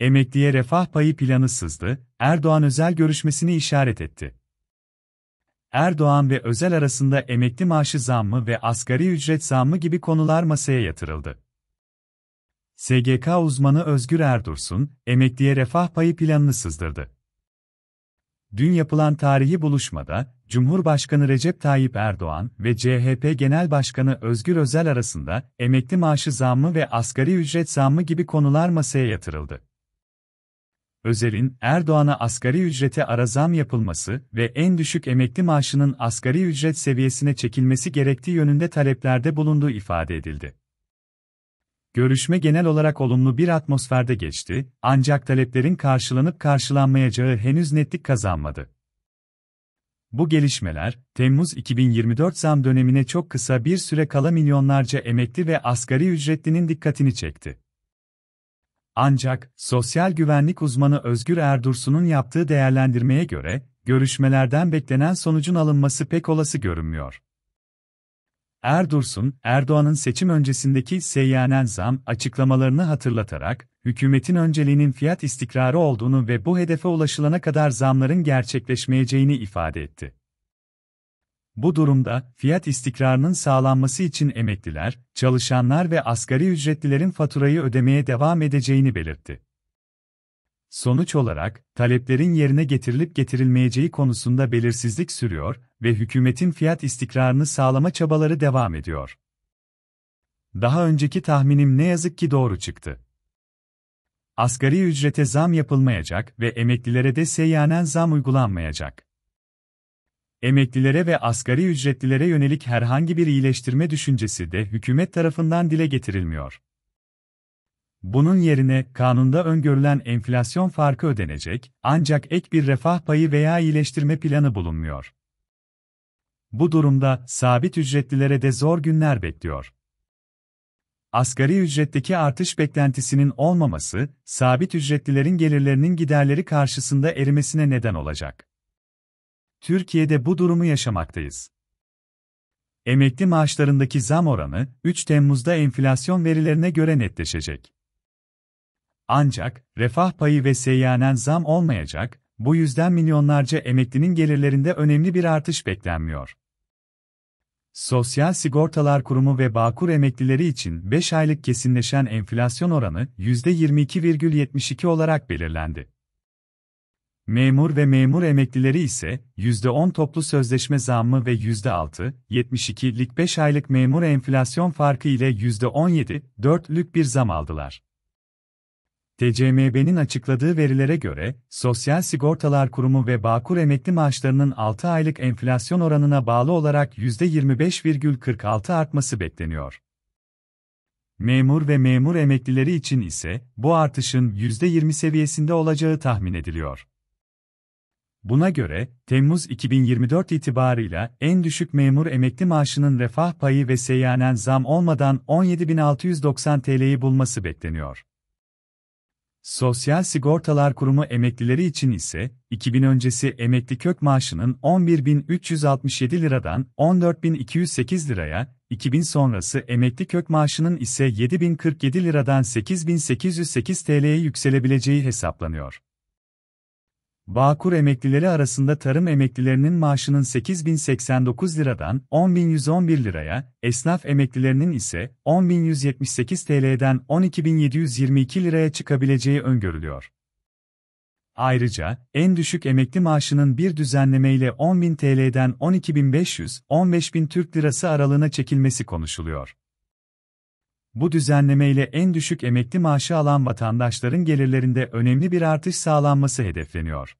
Emekliye refah payı planı sızdı, Erdoğan özel görüşmesini işaret etti. Erdoğan ve Özel arasında emekli maaşı zammı ve asgari ücret zammı gibi konular masaya yatırıldı. SGK uzmanı Özgür Erdursun, emekliye refah payı planını sızdırdı. Dün yapılan tarihi buluşmada, Cumhurbaşkanı Recep Tayyip Erdoğan ve CHP Genel Başkanı Özgür Özel arasında emekli maaşı zammı ve asgari ücret zammı gibi konular masaya yatırıldı. Özer'in Erdoğan'a asgari ücrete ara zam yapılması ve en düşük emekli maaşının asgari ücret seviyesine çekilmesi gerektiği yönünde taleplerde bulunduğu ifade edildi. Görüşme genel olarak olumlu bir atmosferde geçti, ancak taleplerin karşılanıp karşılanmayacağı henüz netlik kazanmadı. Bu gelişmeler, Temmuz 2024 zam dönemine çok kısa bir süre kala milyonlarca emekli ve asgari ücretlinin dikkatini çekti. Ancak, sosyal güvenlik uzmanı Özgür Erdursun'un yaptığı değerlendirmeye göre, görüşmelerden beklenen sonucun alınması pek olası görünmüyor. Erdursun, Erdoğan'ın seçim öncesindeki seyyanen zam açıklamalarını hatırlatarak, hükümetin önceliğinin fiyat istikrarı olduğunu ve bu hedefe ulaşılana kadar zamların gerçekleşmeyeceğini ifade etti. Bu durumda, fiyat istikrarının sağlanması için emekliler, çalışanlar ve asgari ücretlilerin faturayı ödemeye devam edeceğini belirtti. Sonuç olarak, taleplerin yerine getirilip getirilmeyeceği konusunda belirsizlik sürüyor ve hükümetin fiyat istikrarını sağlama çabaları devam ediyor. Daha önceki tahminim ne yazık ki doğru çıktı. Asgari ücrete zam yapılmayacak ve emeklilere de seyyanen zam uygulanmayacak emeklilere ve asgari ücretlilere yönelik herhangi bir iyileştirme düşüncesi de hükümet tarafından dile getirilmiyor. Bunun yerine kanunda öngörülen enflasyon farkı ödenecek, ancak ek bir refah payı veya iyileştirme planı bulunmuyor. Bu durumda sabit ücretlilere de zor günler bekliyor. Asgari ücretteki artış beklentisinin olmaması, sabit ücretlilerin gelirlerinin giderleri karşısında erimesine neden olacak. Türkiye'de bu durumu yaşamaktayız. Emekli maaşlarındaki zam oranı 3 Temmuz'da enflasyon verilerine göre netleşecek. Ancak refah payı ve seyyanen zam olmayacak, bu yüzden milyonlarca emeklinin gelirlerinde önemli bir artış beklenmiyor. Sosyal Sigortalar Kurumu ve Bağkur emeklileri için 5 aylık kesinleşen enflasyon oranı %22,72 olarak belirlendi. Memur ve memur emeklileri ise %10 toplu sözleşme zammı ve %6, 72'lik 5 aylık memur enflasyon farkı ile %17, 4'lük bir zam aldılar. TCMB'nin açıkladığı verilere göre, Sosyal Sigortalar Kurumu ve Bağkur emekli maaşlarının 6 aylık enflasyon oranına bağlı olarak %25,46 artması bekleniyor. Memur ve memur emeklileri için ise bu artışın %20 seviyesinde olacağı tahmin ediliyor. Buna göre, Temmuz 2024 itibarıyla en düşük memur emekli maaşının refah payı ve seyyanen zam olmadan 17.690 TL'yi bulması bekleniyor. Sosyal Sigortalar Kurumu emeklileri için ise 2000 öncesi emekli kök maaşının 11.367 liradan 14.208 liraya, 2000 sonrası emekli kök maaşının ise 7.047 liradan 8.808 TL'ye yükselebileceği hesaplanıyor. Bağkur emeklileri arasında tarım emeklilerinin maaşının 8.089 liradan 10.111 liraya, esnaf emeklilerinin ise 10.178 TL'den 12.722 liraya çıkabileceği öngörülüyor. Ayrıca, en düşük emekli maaşının bir düzenlemeyle 10.000 TL'den 12.500-15.000 Türk Lirası aralığına çekilmesi konuşuluyor. Bu düzenlemeyle en düşük emekli maaşı alan vatandaşların gelirlerinde önemli bir artış sağlanması hedefleniyor.